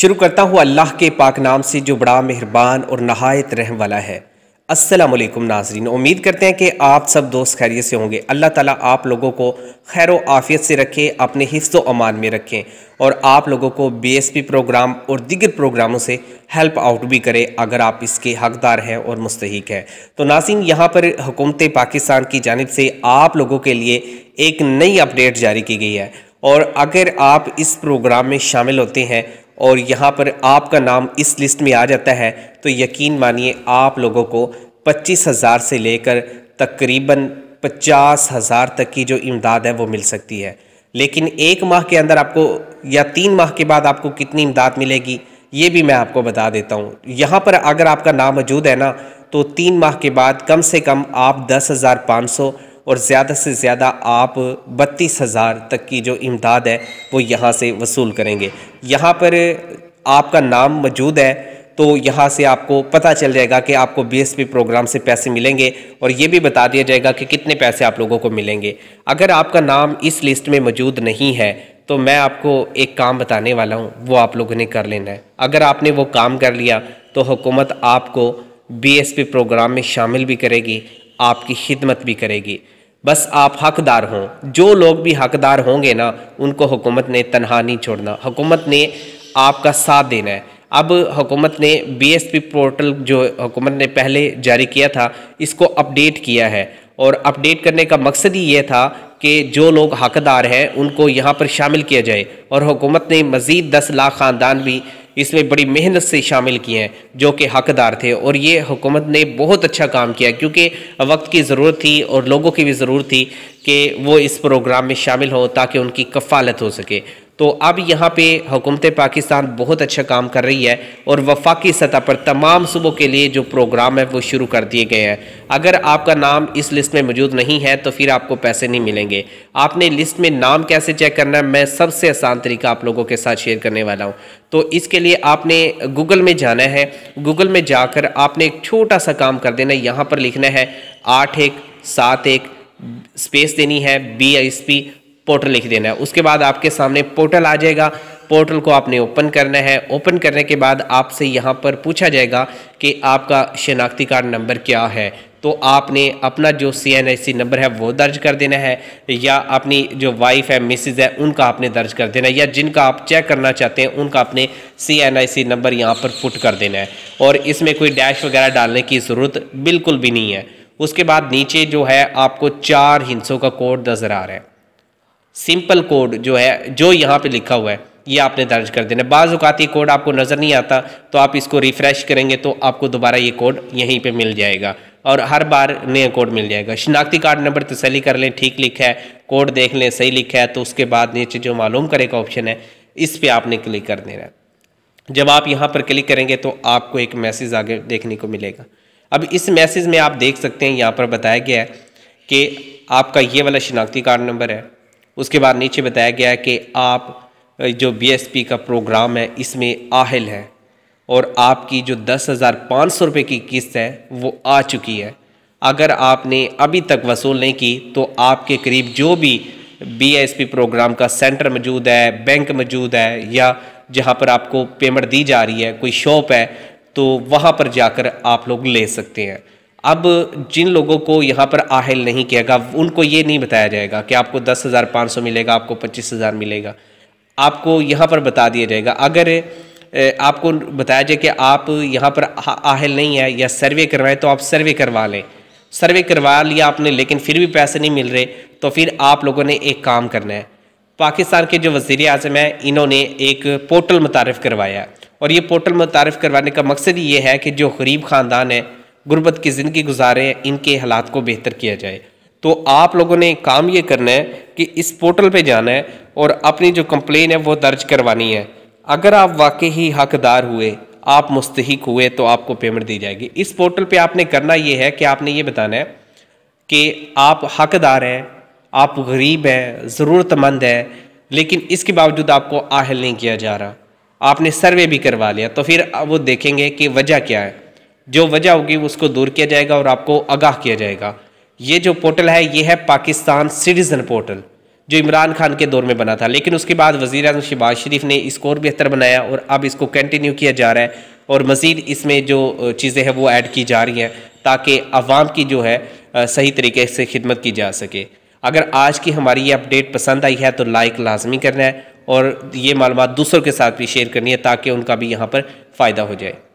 शुरू करता हूँ अल्लाह के पाक नाम से जो बड़ा मेहरबान और नहायत रहम वाला है असलम नाजरीन उम्मीद करते हैं कि आप सब दोस्त खैरियत से होंगे अल्लाह ताला आप लोगों को खैर आफियत से रखें अपने हिस्सों अमान में रखें और आप लोगों को बीएसपी प्रोग्राम और दिगर प्रोग्रामों से हेल्प आउट भी करें अगर आप इसके हकदार हैं और मुस्तक हैं तो नासिन यहाँ पर हुकूमत पाकिस्तान की जानब से आप लोगों के लिए एक नई अपडेट जारी की गई है और अगर आप इस प्रोग्राम में शामिल होते हैं और यहाँ पर आपका नाम इस लिस्ट में आ जाता है तो यकीन मानिए आप लोगों को पच्चीस हज़ार से लेकर तकरीबन पचास हज़ार तक की जो इमदाद है वो मिल सकती है लेकिन एक माह के अंदर आपको या तीन माह के बाद आपको कितनी इमदाद मिलेगी ये भी मैं आपको बता देता हूँ यहाँ पर अगर आपका नाम मौजूद है ना तो तीन माह के बाद कम से कम आप दस हज़ार पाँच सौ और ज़्यादा से ज़्यादा आप बत्तीस हज़ार तक की जो इमदाद है वो यहाँ से वसूल करेंगे यहाँ पर आपका नाम मौजूद है तो यहाँ से आपको पता चल जाएगा कि आपको बीएसपी प्रोग्राम से पैसे मिलेंगे और ये भी बता दिया जाएगा कि कितने पैसे आप लोगों को मिलेंगे अगर आपका नाम इस लिस्ट में मौजूद नहीं है तो मैं आपको एक काम बताने वाला हूँ वो आप लोगों ने कर लेना है अगर आपने वो काम कर लिया तो हुकूमत आपको बीएसपी प्रोग्राम में शामिल भी करेगी आपकी खिदमत भी करेगी बस आप हकदार हों जो लोग भी हकदार होंगे ना उनको हुकूमत ने तनहा नहीं छोड़ना हुकूमत ने आपका साथ देना है अब हुकूमत ने बीएसपी पोर्टल जो हुकूमत ने पहले जारी किया था इसको अपडेट किया है और अपडेट करने का मकसद ही ये था कि जो लोग हकदार हैं उनको यहाँ पर शामिल किया जाए और हुकूमत ने मज़ीद दस लाख ख़ानदान भी इसमें बड़ी मेहनत से शामिल किए हैं जो कि हकदार थे और ये हुकूमत ने बहुत अच्छा काम किया क्योंकि वक्त की ज़रूरत थी और लोगों की भी ज़रूरत थी कि वो इस प्रोग्राम में शामिल हों ताकि उनकी कफ़ालत हो सके तो अब यहाँ पे हुकूमत पाकिस्तान बहुत अच्छा काम कर रही है और वफाकी सतह पर तमाम सूबों के लिए जो प्रोग्राम है वो शुरू कर दिए गए हैं अगर आपका नाम इस लिस्ट में मौजूद नहीं है तो फिर आपको पैसे नहीं मिलेंगे आपने लिस्ट में नाम कैसे चेक करना है मैं सबसे आसान तरीका आप लोगों के साथ शेयर करने वाला हूँ तो इसके लिए आपने गूगल में जाना है गूगल में जाकर आपने एक छोटा सा काम कर देना यहाँ पर लिखना है आठ एक सात एक स्पेस देनी है बी एस पी पोर्टल लिख देना है उसके बाद आपके सामने पोर्टल आ जाएगा पोर्टल को आपने ओपन करना है ओपन करने के बाद आपसे यहाँ पर पूछा जाएगा कि आपका शिनाख्ती कार्ड नंबर क्या है तो आपने अपना जो सी नंबर है वो दर्ज कर देना है या अपनी जो वाइफ है मिसिज़ है उनका आपने दर्ज कर देना है या जिनका आप चेक करना चाहते हैं उनका आपने सी नंबर यहाँ पर पुट कर देना है और इसमें कोई डैश वगैरह डालने की ज़रूरत बिल्कुल भी नहीं है उसके बाद नीचे जो है आपको चार हिंसों का कोड नज़र आ रहा है सिंपल कोड जो है जो यहाँ पे लिखा हुआ है ये आपने दर्ज कर देना बाज़ अवत ये कोड आपको नज़र नहीं आता तो आप इसको रिफ़्रेश करेंगे तो आपको दोबारा ये कोड यहीं पे मिल जाएगा और हर बार नया कोड मिल जाएगा शिनाख्ती कार्ड नंबर तसली कर लें ठीक लिखा है कोड देख लें सही लिखा है तो उसके बाद नीचे जो मालूम करे का ऑप्शन है इस पर आपने क्लिक कर देना है जब आप यहाँ पर क्लिक करेंगे तो आपको एक मैसेज आगे देखने को मिलेगा अब इस मैसेज में आप देख सकते हैं यहाँ पर बताया गया है कि आपका ये वाला शिनाख्ती कार्ड नंबर है उसके बाद नीचे बताया गया है कि आप जो बीएसपी का प्रोग्राम है इसमें आहिल है और आपकी जो दस हज़ार पाँच सौ रुपये की किस्त है वो आ चुकी है अगर आपने अभी तक वसूल नहीं की तो आपके करीब जो भी बीएसपी प्रोग्राम का सेंटर मौजूद है बैंक मौजूद है या जहाँ पर आपको पेमेंट दी जा रही है कोई शॉप है तो वहाँ पर जाकर आप लोग ले सकते हैं अब जिन लोगों को यहाँ पर आहल नहीं किया गया उनको ये नहीं बताया जाएगा कि आपको दस हज़ार पाँच सौ मिलेगा आपको पच्चीस हज़ार मिलेगा आपको यहाँ पर बता दिया जाएगा अगर आपको बताया जाए कि आप यहाँ पर आहल नहीं है या सर्वे करवाएं तो आप सर्वे करवा लें सर्वे करवा लिया आपने लेकिन फिर भी पैसे नहीं मिल रहे तो फिर आप लोगों ने एक काम करना है पाकिस्तान के जो वजीर अजम हैं इन्होंने एक पोर्टल मुतारफ़ करवाया और ये पोर्टल मुतारफ़ करवाने का मकसद ये है कि जो गरीब ख़ानदान है गुरबत की ज़िंदगी गुजारें इनके हालात को बेहतर किया जाए तो आप लोगों ने काम ये करना है कि इस पोर्टल पे जाना है और अपनी जो कंप्लेन है वो दर्ज करवानी है अगर आप वाकई ही हकदार हुए आप मुस्तक हुए तो आपको पेमेंट दी जाएगी इस पोर्टल पे आपने करना ये है कि आपने ये बताना है कि आप हकदार हैं आप गरीब हैं ज़रूरतमंद हैं लेकिन इसके बावजूद आपको आहल नहीं किया जा रहा आपने सर्वे भी करवा लिया तो फिर वो देखेंगे कि वजह क्या है जो वजह होगी उसको दूर किया जाएगा और आपको आगाह किया जाएगा ये जो पोर्टल है ये है पाकिस्तान सिटीज़न पोर्टल जो इमरान खान के दौर में बना था लेकिन उसके बाद वज़ी अजम शहबाज शरीफ ने इसको और बेहतर बनाया और अब इसको कंटिन्यू किया जा रहा है और मज़ीद इसमें जो चीज़ें हैं वो ऐड की जा रही हैं ताकि आवाम की जो है सही तरीके से खिदमत की जा सके अगर आज की हमारी ये अपडेट पसंद आई है तो लाइक लाजमी करना है और ये मालूम दूसरों के साथ भी शेयर करनी है ताकि उनका भी यहाँ पर फ़ायदा हो जाए